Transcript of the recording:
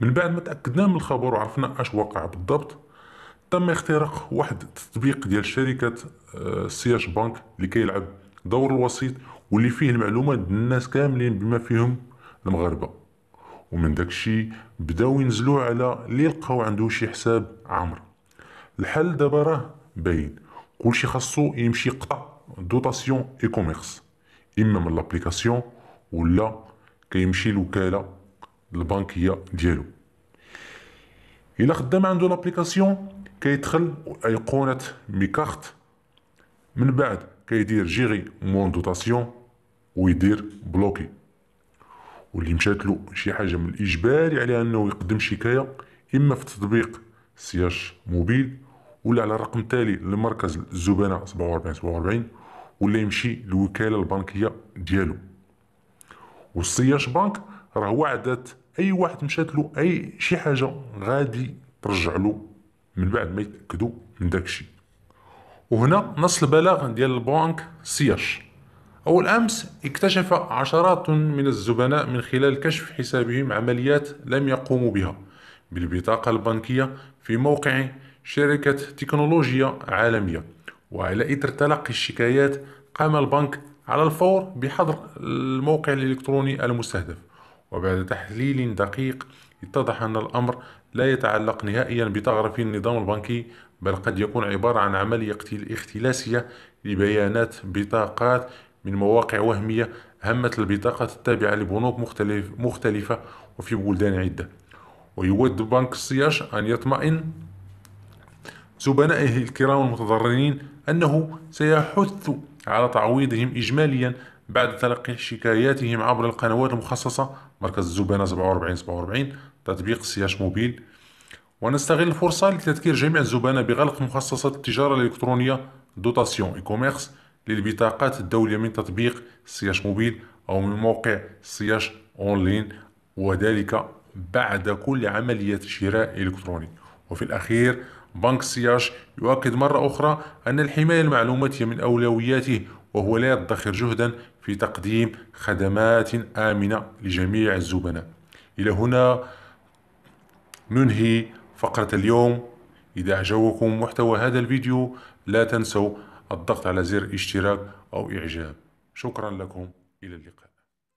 من بعد ما تأكدنا من الخبر وعرفنا اش وقع بالضبط تم اختراق واحد التطبيق ديال شركة آه، سياش بانك اللي كيلعب دور الوسيط واللي فيه المعلومات الناس كاملين بما فيهم المغاربة ومن داكشي بداو ينزلوا على اللي لقاو عنده شي حساب عامر الحل دابا راه باين كلشي خاصو يمشي يقطع دوطاسيون اي كوميرس اما من لابليكاسيون ولا كيمشي الوكاله البنكيه ديالو الا خدام عنده لابليكاسيون كيدخل ايقونه ميكارت من بعد كيدير جيري مون دوطاسيون ويدير بلوكي واللي مشات له شي حاجه من الاجباري عليه انه يقدم شكايه اما في تطبيق سياش موبيل ولا على الرقم التالي لمركز الزبنه 47 47 ولا يمشي للوكاله البنكيه ديالو والصياش بنك راه وعدت اي واحد مشات له اي شي حاجه غادي ترجع له من بعد ما يتاكدوا من داكشي وهنا نص البلاغ ديال البنك سياش أول أمس اكتشف عشرات من الزبناء من خلال كشف حسابهم عمليات لم يقوموا بها بالبطاقة البنكية في موقع شركة تكنولوجيا عالمية وعلى إثر تلقي الشكايات قام البنك على الفور بحظر الموقع الإلكتروني المستهدف وبعد تحليل دقيق اتضح أن الأمر لا يتعلق نهائيا بتغرف النظام البنكي بل قد يكون عبارة عن عملية اختلاسية لبيانات بطاقات من مواقع وهمية همت البطاقات التابعة لبنوك مختلف مختلفة وفي بلدان عدة ويود بنك السياش أن يطمئن زبنائه الكرام المتضررين أنه سيحث على تعويضهم إجماليا بعد تلقي شكاياتهم عبر القنوات المخصصة مركز الزبناء 47 47 تطبيق سياش موبيل ونستغل الفرصة لتذكير جميع الزبناء بغلق مخصصات التجارة الإلكترونية دوتاسيون إي كوميرس للبطاقات الدولية من تطبيق سياش موبيل أو من موقع سياش أونلاين وذلك بعد كل عملية شراء إلكتروني وفي الأخير بنك سياش يؤكد مرة أخرى أن الحماية المعلوماتية من أولوياته وهو لا يدخر جهدا في تقديم خدمات آمنة لجميع الزبناء إلى هنا ننهي فقرة اليوم إذا أعجبكم محتوى هذا الفيديو لا تنسوا الضغط على زر اشتراك أو إعجاب شكرا لكم إلى اللقاء